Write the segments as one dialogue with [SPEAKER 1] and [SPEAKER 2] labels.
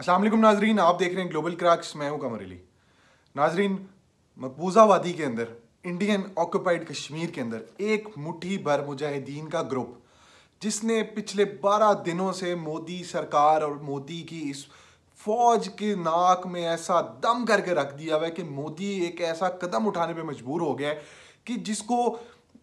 [SPEAKER 1] अच्छा, असल नाजरीन आप देख रहे हैं ग्लोबल क्रैक्स मैं हूं कमर अली नाजरीन मकबूजा वादी के अंदर इंडियन ऑक्यूपाइड कश्मीर के अंदर एक मुट्ठी भर मुजाहिदीन का ग्रुप जिसने पिछले 12 दिनों से मोदी सरकार और मोदी की इस फौज के नाक में ऐसा दम करके रख दिया हुआ है कि मोदी एक ऐसा कदम उठाने पर मजबूर हो गया है कि जिसको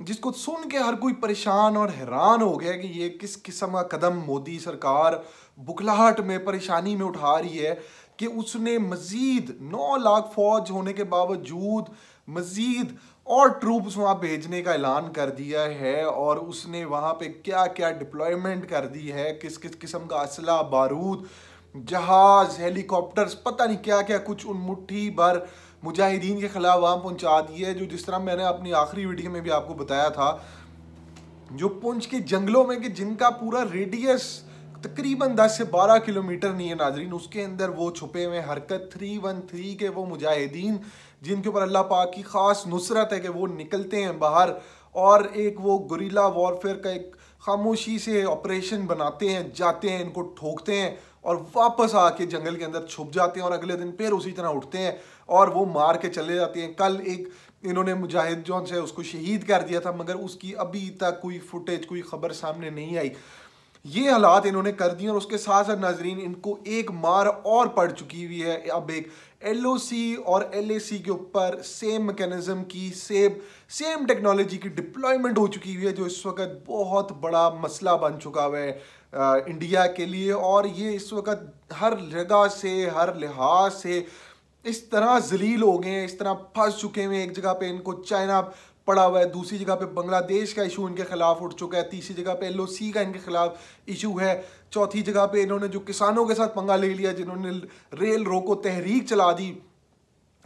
[SPEAKER 1] जिसको सुन के हर कोई परेशान और हैरान हो गया कि ये किस किस्म का कदम मोदी सरकार बुखलाहट में परेशानी में उठा रही है कि उसने मज़ीद नौ लाख फौज होने के बावजूद मज़ीद और ट्रूप्स वहाँ भेजने का ऐलान कर दिया है और उसने वहाँ पे क्या क्या डिप्लॉयमेंट कर दी है किस किस किस्म का असला बारूद जहाज़ हेलीकॉप्टर्स पता नहीं क्या क्या कुछ उन मुट्ठी भर मुजाहिदीन के ख़िलाफ़ वहाँ पहुँचा दी है जो जिस तरह मैंने अपनी आखिरी वीडियो में भी आपको बताया था जो पुंछ के जंगलों में कि जिनका पूरा रेडियस तकरीबन 10 से 12 किलोमीटर नहीं है नाजरीन उसके अंदर वो छुपे हुए हरकत 313 के वो मुजाहिदीन जिनके ऊपर अल्लाह पाक की ख़ास नुसरत है कि वो निकलते हैं बाहर और एक वो गुरीला वॉरफेयर का एक खामोशी से ऑपरेशन बनाते हैं जाते हैं इनको ठोकते हैं और वापस आके जंगल के अंदर छुप जाते हैं और अगले दिन फिर उसी तरह उठते हैं और वो मार के चले जाते हैं कल एक इन्होंने मुजाहिद जॉन से उसको शहीद कर दिया था मगर उसकी अभी तक कोई फुटेज कोई खबर सामने नहीं आई ये हालात इन्होंने कर दिए और उसके साथ साथ नाजरीन इनको एक मार और पड़ चुकी हुई है अब एक एल और एल के ऊपर सेम मैकेनिज्म की सेम सेम टेक्नोलॉजी की डिप्लॉयमेंट हो चुकी हुई है जो इस वक्त बहुत बड़ा मसला बन चुका हुआ है इंडिया के लिए और ये इस वक्त हर जगह से हर लिहाज से इस तरह जलील हो गए हैं इस तरह फंस चुके हुए एक जगह पे इनको चाइना पड़ा हुआ है दूसरी जगह पे बांग्लादेश का इशू इनके खिलाफ उठ चुका है तीसरी जगह पे एल का इनके खिलाफ इशू है चौथी जगह पे इन्होंने जो किसानों के साथ पंगा ले लिया जिन्होंने रेल रोको तहरीक चला दी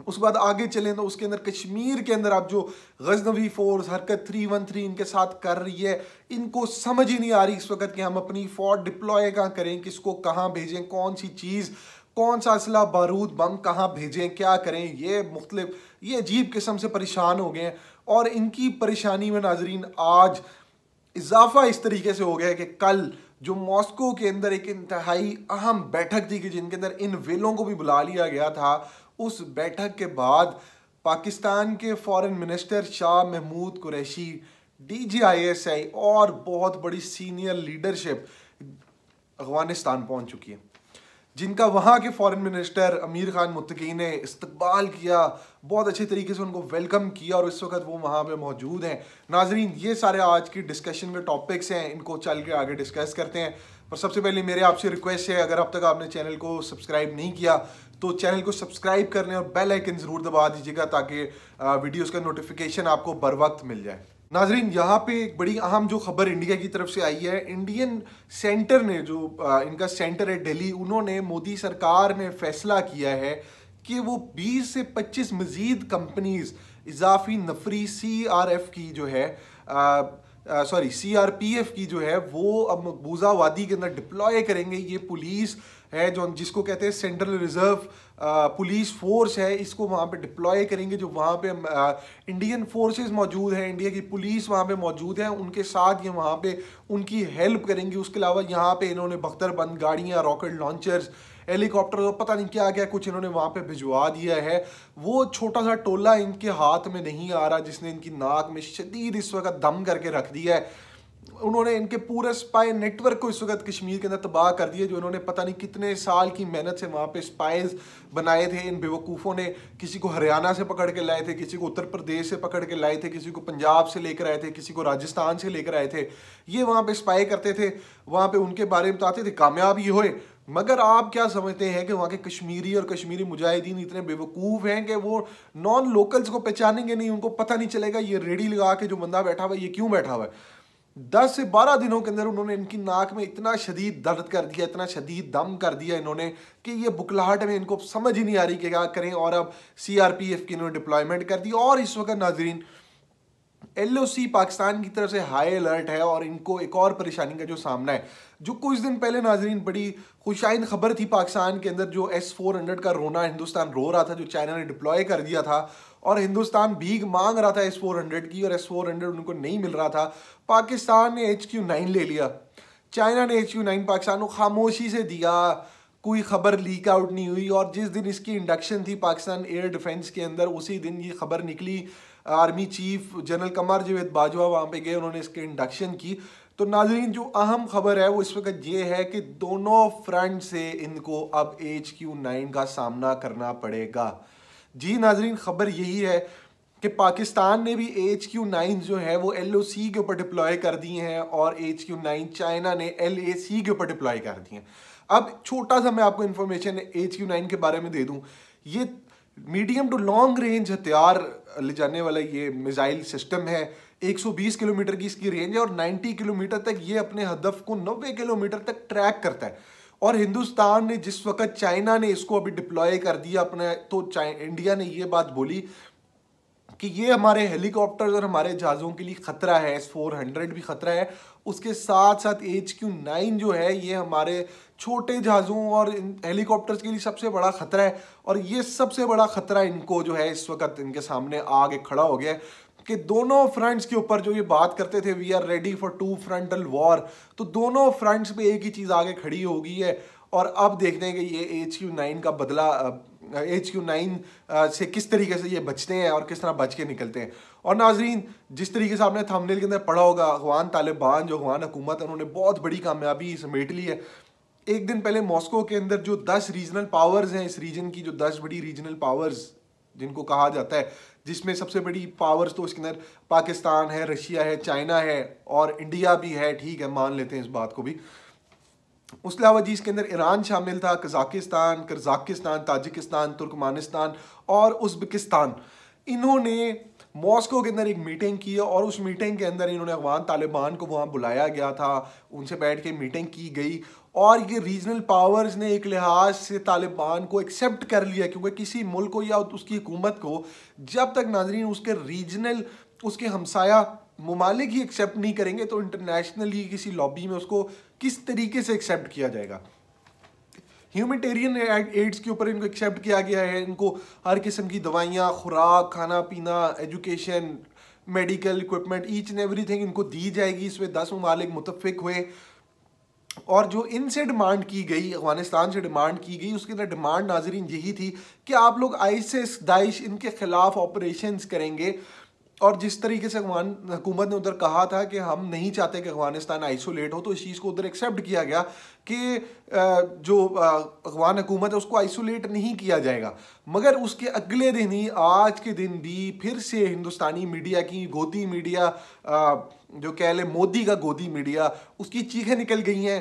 [SPEAKER 1] उसके बाद आगे चलें तो उसके अंदर कश्मीर के अंदर आप जो गजनवी फोर्स हरकत थ्री वन थ्री इनके साथ कर रही है इनको समझ ही नहीं आ रही इस वक्त कि हम अपनी फौज डिप्लॉय कहाँ करें किसको कहाँ भेजें कौन सी चीज़ कौन सा असला बारूद बम कहाँ भेजें क्या करें ये मुख्तलिफ ये अजीब किस्म से परेशान हो गए हैं और इनकी परेशानी में नाजरीन आज इजाफा इस तरीके से हो गया है कि कल जो मॉस्को के अंदर एक इंतहाई अहम बैठक थी कि जिनके अंदर इन वेलों को भी बुला लिया गया था उस बैठक के बाद पाकिस्तान के foreign minister Shah Mahmood Qureshi D G I S I और बहुत बड़ी सीनियर लीडरशिप अफगानिस्तान पहुंच चुकी है जिनका वहाँ के फॉरेन मिनिस्टर अमीर खान मुतकी ने इस्तबाल किया बहुत अच्छे तरीके से उनको वेलकम किया और इस वक्त वो वहाँ पे मौजूद हैं नाजरीन ये सारे आज की डिस्कशन के टॉपिक्स हैं इनको चल के आगे डिस्कस करते हैं पर सबसे पहले मेरे आपसे रिक्वेस्ट है अगर अब तक आपने चैनल को सब्सक्राइब नहीं किया तो चैनल को सब्सक्राइब कर लें और बेल आइकन ज़रूर दबा दीजिएगा ताकि वीडियोज़ का नोटिफिकेशन आपको बर वक्त मिल जाए नाजरीन यहाँ पे एक बड़ी अहम जो खबर इंडिया की तरफ से आई है इंडियन सेंटर ने जो इनका सेंटर है दिल्ली उन्होंने मोदी सरकार ने फैसला किया है कि वो 20 से 25 मज़ीद कंपनीज इजाफी नफरी सी आर एफ की जो है सॉरी सीआरपीएफ की जो है वो अब मकबूजा वादी के अंदर डिप्लॉय करेंगे ये पुलिस है जो जिसको कहते हैं सेंट्रल रिजर्व पुलिस फोर्स है इसको वहाँ पे डिप्लॉय करेंगे जो वहाँ पे इंडियन फोर्सेस मौजूद हैं इंडिया की पुलिस वहाँ पे मौजूद है उनके साथ ये वहाँ पे उनकी हेल्प करेंगे उसके अलावा यहाँ पे इन्होंने बख्तरबंद गाड़ियाँ रॉकेट लॉन्चर्स हेलीकॉप्टर और तो पता नहीं क्या क्या कुछ इन्होंने वहाँ पे भिजवा दिया है वो छोटा सा टोला इनके हाथ में नहीं आ रहा जिसने इनकी नाक में शदीद इस वक्त दम करके रख दिया है उन्होंने इनके पूरे स्पाई नेटवर्क को इस वक्त कश्मीर के अंदर तबाह कर दिया जो इन्होंने पता नहीं कितने साल की मेहनत से वहाँ पे स्पाइज बनाए थे इन बेवकूफ़ों ने किसी को हरियाणा से पकड़ के लाए थे किसी को उत्तर प्रदेश से पकड़ के लाए थे किसी को पंजाब से लेकर आए थे किसी को राजस्थान से लेकर आए थे ये वहाँ पर स्पाई करते थे वहाँ पर उनके बारे में बताते थे कामयाब ये हुए मगर आप क्या समझते हैं कि वहाँ के कश्मीरी और कश्मीरी मुजाहिदीन इतने बेवकूफ़ हैं कि वो नॉन लोकल्स को पहचानेंगे नहीं उनको पता नहीं चलेगा ये रेडी लगा के जो बंदा बैठा हुआ है ये क्यों बैठा हुआ है दस से बारह दिनों के अंदर उन्होंने इनकी नाक में इतना शदीद दर्द कर दिया इतना शदीद दम कर दिया इन्होंने कि ये बुकलाहट में इनको समझ ही नहीं आ रही कि क्या करें और अब सी आर पी एफ की इन्होंने डिप्लॉयमेंट कर दी और इस वक्त नाजरीन एल पाकिस्तान की तरफ से हाई अलर्ट है और इनको एक और परेशानी का जो सामना है जो कुछ दिन पहले नाजरीन बड़ी खुशाइन खबर थी पाकिस्तान के अंदर जो एस फोर हंड्रेड का रोना हिंदुस्तान रो रहा था जो चाइना ने डिप्लॉय कर दिया था और हिंदुस्तान भीग मांग रहा था एस फोर हंड्रेड की और एस फोर हंड्रेड उनको नहीं मिल रहा था पाकिस्तान ने एच क्यू नाइन ले लिया चाइना ने एच क्यू नाइन पाकिस्तान को खामोशी से दिया कोई खबर लीक आउट नहीं हुई और जिस दिन इसकी इंडक्शन थी पाकिस्तान एयर डिफेंस के अंदर उसी दिन ये खबर निकली army chief general Qamar Javed Bajwa वहाँ पे गए उन्होंने इसके इंडक्शन की तो नाजरीन जो अहम खबर है वो इस वक्त ये है कि दोनों फ्रंट से इनको अब एच क्यू नाइन का सामना करना पड़ेगा जी नाजरीन खबर यही है कि पाकिस्तान ने भी एच क्यू नाइन जो है वो एल ओ सी के ऊपर डिप्लॉय कर दिए हैं और एच क्यू नाइन चाइना ने एल ए सी के ऊपर डिप्लॉय कर दिए हैं अब छोटा सा मैं आपको इन्फॉर्मेशन एच क्यू नाइन के बारे में दे दूँ ये मीडियम टू लॉन्ग रेंज हथियार ले जाने वाला ये मिज़ाइल सिस्टम है 120 किलोमीटर की इसकी रेंज है और 90 किलोमीटर तक ये अपने हदफ को 90 किलोमीटर तक ट्रैक करता है और हिंदुस्तान ने जिस वक्त चाइना ने इसको अभी डिप्लॉय कर दिया अपने तो इंडिया ने ये बात बोली कि ये हमारे हेलीकॉप्टर्स और हमारे जहाज़ों के लिए ख़तरा है एस फोर हंड्रेड भी ख़तरा है उसके साथ साथ एच क्यू नाइन जो है ये हमारे छोटे जहाज़ों और हेलीकॉप्टर्स के लिए सबसे बड़ा ख़तरा है और ये सबसे बड़ा ख़तरा इनको जो है इस वक्त इनके सामने आगे खड़ा हो गया है कि दोनों फ्रंट्स के ऊपर जो ये बात करते थे we are ready for two frontal war तो दोनों फ्रंट्स पे एक ही चीज़ आगे खड़ी होगी है और अब देखते हैं कि ये एच क्यू नाइन का बदला एच क्यू नाइन से किस तरीके से ये बचते हैं और किस तरह बच के निकलते हैं और नाजरीन जिस तरीके से आपने थमनेल के अंदर पढ़ा होगा अफगान तालिबान जो अफगान हुकूमत है उन्होंने बहुत बड़ी कामयाबी समेट ली है एक दिन पहले मॉस्को के अंदर जो दस रीजनल पावर्स हैं इस रीजन की जो दस बड़ी रीजनल पावर्स जिनको कहा जाता है जिसमें सबसे बड़ी पावर्स तो इसके अंदर पाकिस्तान है रशिया है चाइना है और इंडिया भी है ठीक है मान लेते हैं इस बात को भी उसके अलावा जी इसके अंदर ईरान शामिल था कजाकिस्तान कर्जाकिस्तान ताजिकिस्तान तुर्कमानिस्तान और उज्बकिस्तान इन्होंने मॉस्को के अंदर एक मीटिंग की और उस मीटिंग के अंदर इन्होंने अफगान तालिबान को वहाँ बुलाया गया था उनसे बैठ के मीटिंग की गई और ये रीजनल पावर्स ने एक लिहाज से तालिबान को एक्सेप्ट कर लिया क्योंकि किसी मुल्क को या उसकी हुकूमत को जब तक नाजरीन उसके रीजनल उसके हमसाया ममालिक ही एक्सेप्ट नहीं करेंगे तो इंटरनेशनली किसी लॉबी में उसको किस तरीके से एक्सेप्ट किया जाएगा ह्यूमिटेरियन एड्स के ऊपर इनको एक्सेप्ट किया गया है इनको हर किस्म की दवाइयाँ खुराक खाना पीना education medical equipment each and everything इनको दी जाएगी इसमें दस ममालिक मुतफिक हुए और जो इनसे डिमांड की गई अफगानिस्तान से डिमांड की गई उसके अंदर डिमांड नाजरीन यही थी कि आप लोग आइसिस दाइश इनके ख़िलाफ़ ऑपरेशंस करेंगे और जिस तरीके से अफगान हुकूमत ने उधर कहा था कि हम नहीं चाहते कि अफगानिस्तान आइसोलेट हो तो इस चीज़ को उधर एक्सेप्ट किया गया कि जो अफगान हुकूमत है उसको आइसोलेट नहीं किया जाएगा मगर उसके अगले दिन ही आज के दिन भी फिर से हिंदुस्तानी मीडिया की गोदी मीडिया जो कह लें मोदी का गोदी मीडिया उसकी चीखें निकल गई हैं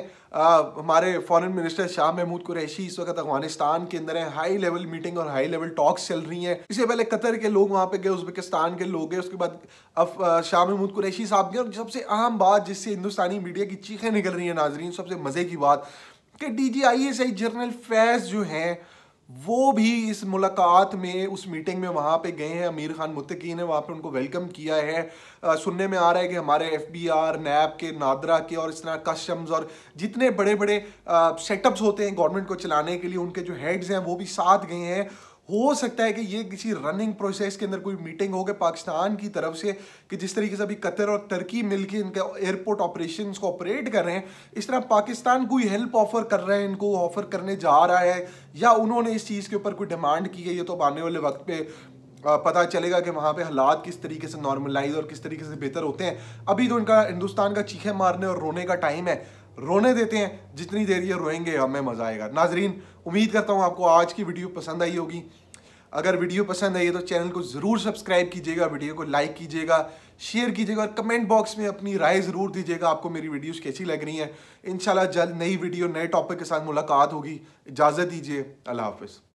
[SPEAKER 1] हमारे फॉरेन मिनिस्टर शाह महमूद कुरैशी इस वक्त अफगानिस्तान के अंदर है हाई लेवल मीटिंग और हाई लेवल टॉक्स चल रही हैं इससे पहले कतर के लोग वहाँ पे गए उज्बेकिस्तान के लोग गए उसके बाद अफ शाह महमूद कुरैशी साहब गए और सबसे अहम बात जिससे हिंदुस्तानी मीडिया की चीखें निकल रही हैं नाजरीन सबसे मज़े की बात कि D G I S I general Faiz जो हैं वो भी इस मुलाकात में उस मीटिंग में वहाँ पे गए हैं अमीर खान मुतकी ने वहाँ पे उनको वेलकम किया है आ, सुनने में आ रहा है कि हमारे एफ बी आर नैब के नादरा के और इस तरह कस्टम्स और जितने बड़े बड़े सेटअप्स होते हैं गवर्नमेंट को चलाने के लिए उनके जो हेड्स हैं वो भी साथ गए हैं हो सकता है कि ये किसी रनिंग प्रोसेस के अंदर कोई मीटिंग हो गई पाकिस्तान की तरफ से कि जिस तरीके से अभी कतर और टर्की मिलकर इनके एयरपोर्ट ऑपरेशन को ऑपरेट कर रहे हैं इस तरह पाकिस्तान कोई हेल्प ऑफर कर रहा है इनको ऑफर करने जा रहा है या उन्होंने इस चीज़ के ऊपर कोई डिमांड की है ये तो अब आने वाले वक्त पर पता चलेगा कि वहाँ पे हालात किस तरीके से नॉर्मलाइज और किस तरीके से बेहतर होते हैं अभी तो इनका हिंदुस्तान का चीखे मारने और रोने का टाइम है रोने देते हैं जितनी देर ये रोएंगे हमें मज़ा आएगा नाजरीन उम्मीद करता हूँ आपको आज की वीडियो पसंद आई होगी अगर वीडियो पसंद आई है तो चैनल को ज़रूर सब्सक्राइब कीजिएगा वीडियो को लाइक कीजिएगा शेयर कीजिएगा और कमेंट बॉक्स में अपनी राय ज़रूर दीजिएगा आपको मेरी वीडियोस कैसी लग रही हैं इन जल्द नई वीडियो नए टॉपिक के साथ मुलाकात होगी इजाज़त दीजिए अल्लाह हाफिज़